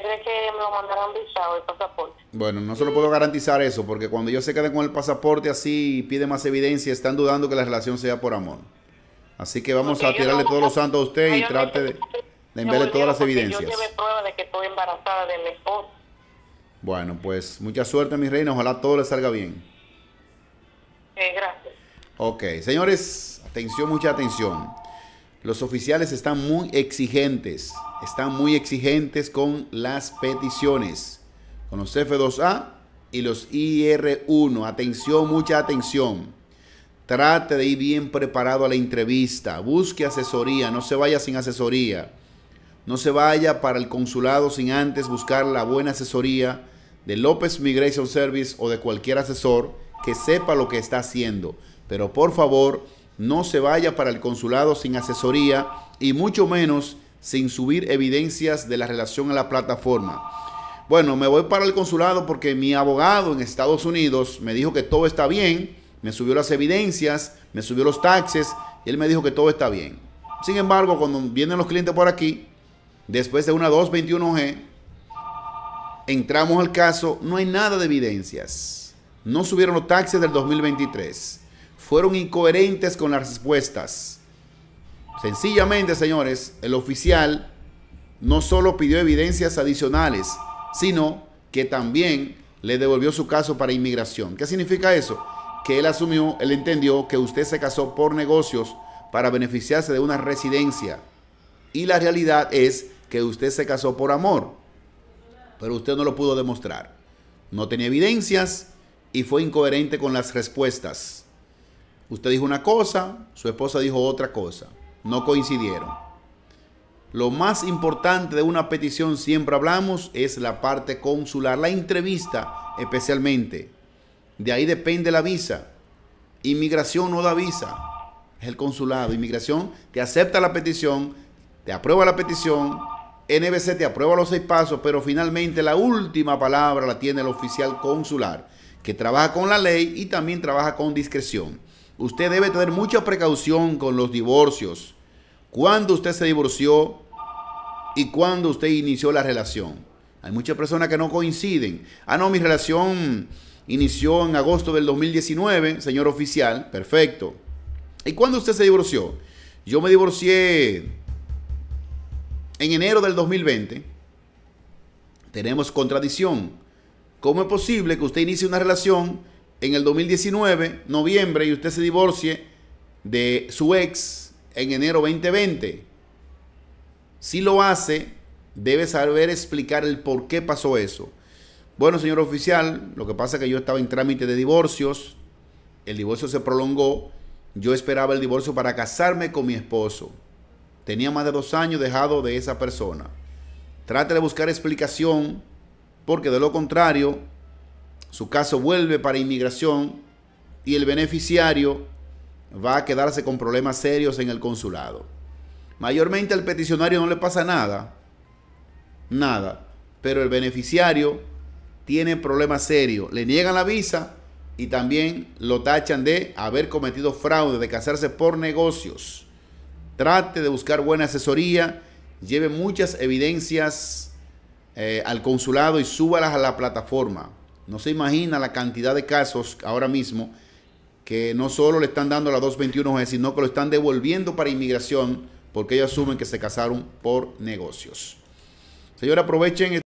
cree que me lo visado el pasaporte? Bueno, no se lo puedo garantizar eso, porque cuando yo se quede con el pasaporte así y piden más evidencia, están dudando que la relación sea por amor. Así que vamos a tirarle todo todos los santos a usted y trate de, de enviarle todas las evidencias. Bueno, pues mucha suerte, mi reina. Ojalá todo le salga bien. gracias. Ok, señores, atención, mucha atención. Los oficiales están muy exigentes están muy exigentes con las peticiones, con los F2A y los IR1. Atención, mucha atención. Trate de ir bien preparado a la entrevista. Busque asesoría, no se vaya sin asesoría. No se vaya para el consulado sin antes buscar la buena asesoría de López Migration Service o de cualquier asesor que sepa lo que está haciendo. Pero por favor, no se vaya para el consulado sin asesoría y mucho menos sin subir evidencias de la relación a la plataforma. Bueno, me voy para el consulado porque mi abogado en Estados Unidos me dijo que todo está bien, me subió las evidencias, me subió los taxes y él me dijo que todo está bien. Sin embargo, cuando vienen los clientes por aquí, después de una 221G, entramos al caso, no hay nada de evidencias. No subieron los taxes del 2023. Fueron incoherentes con las respuestas. Sencillamente, señores, el oficial no solo pidió evidencias adicionales, sino que también le devolvió su caso para inmigración. ¿Qué significa eso? Que él asumió, él entendió que usted se casó por negocios para beneficiarse de una residencia. Y la realidad es que usted se casó por amor, pero usted no lo pudo demostrar. No tenía evidencias y fue incoherente con las respuestas. Usted dijo una cosa, su esposa dijo otra cosa no coincidieron. Lo más importante de una petición, siempre hablamos, es la parte consular, la entrevista especialmente. De ahí depende la visa. Inmigración no da visa, es el consulado. Inmigración te acepta la petición, te aprueba la petición, NBC te aprueba los seis pasos, pero finalmente la última palabra la tiene el oficial consular, que trabaja con la ley y también trabaja con discreción usted debe tener mucha precaución con los divorcios. Cuando usted se divorció y cuando usted inició la relación. Hay muchas personas que no coinciden. Ah, no, mi relación inició en agosto del 2019, señor oficial. Perfecto. ¿Y cuándo usted se divorció? Yo me divorcié en enero del 2020. Tenemos contradicción. ¿Cómo es posible que usted inicie una relación en el 2019, noviembre, y usted se divorcie de su ex en enero 2020. Si lo hace, debe saber explicar el por qué pasó eso. Bueno, señor oficial, lo que pasa es que yo estaba en trámite de divorcios, el divorcio se prolongó, yo esperaba el divorcio para casarme con mi esposo. Tenía más de dos años dejado de esa persona. Trate de buscar explicación, porque de lo contrario, su caso vuelve para inmigración y el beneficiario va a quedarse con problemas serios en el consulado. Mayormente al peticionario no le pasa nada, nada, pero el beneficiario tiene problemas serios. Le niegan la visa y también lo tachan de haber cometido fraude, de casarse por negocios. Trate de buscar buena asesoría, lleve muchas evidencias eh, al consulado y súbalas a la plataforma. No se imagina la cantidad de casos ahora mismo que no solo le están dando la 221 sino que lo están devolviendo para inmigración porque ellos asumen que se casaron por negocios. Señores, aprovechen.